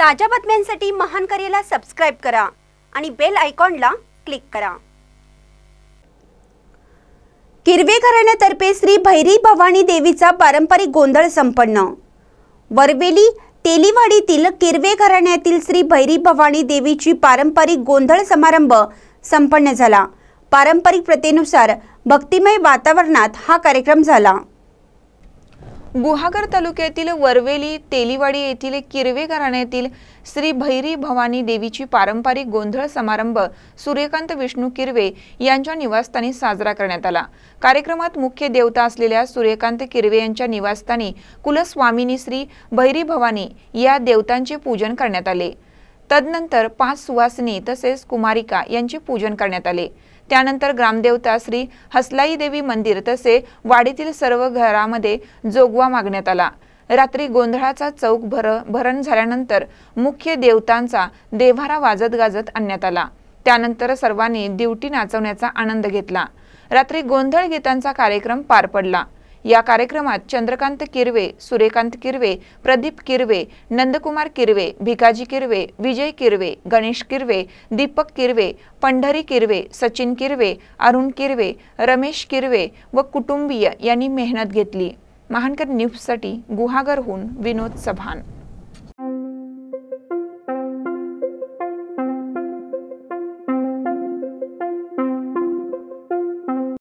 ताज्या बातम्यांसाठी महान करेला सबस्क्राईब करा आणि बेल आयकॉनला क्लिक करा किरवे घराण्यातर्फे श्री भैरी भवानी देवीचा पारंपरिक गोंधळ संपन्न वरवेली तेलीवाडीतील किरवे घराण्यातील श्री भैरी भवानी देवीची पारंपरिक गोंधळ समारंभ संपन्न झाला पारंपरिक प्रथेनुसार भक्तिमय वातावरणात हा कार्यक्रम झाला गुहागर तालुक्यातील वरवेली तेलीवाडी येथील किरवे घराण्यातील श्री भैरी भवानी देवीची पारंपरिक गोंधळ समारंभ सूर्यकांत विष्णू किरवे यांच्या निवासस्थानी साजरा करण्यात आला कार्यक्रमात मुख्य देवता असलेल्या सूर्यकांत किरवे यांच्या निवासस्थानी कुलस्वामिनी श्री भैरी भवानी या देवतांचे पूजन करण्यात आले तदनंतर पाच सुवासिनी तसेच कुमारिका यांचे पूजन करण्यात आले त्यानंतर ग्रामदेवता श्री हसलाई देवी मंदिर तसे वाडीतील सर्व घरामध्ये जोगवा मागण्यात आला रात्री गोंधळाचा चौक भर भरण झाल्यानंतर मुख्य देवतांचा देव्हारा वाजत गाजत आणण्यात आला त्यानंतर सर्वांनी दिवटी नाचवण्याचा आनंद घेतला रात्री गोंधळ गीतांचा कार्यक्रम पार पडला या कार्यक्रमात चंद्रकांत किरवे सूर्यकांत किरवे प्रदीप किरवे नंदकुमार किरवे भिकाजी किरवे विजय किरवे गणेश किरवे दीपक किरवे पंढरी किरवे सचिन किरवे अरुण किरवे रमेश किरवे व कुटुंबीय यांनी मेहनत घेतली महानकर न्यूजसाठी गुहागरहून विनोद चव्हाण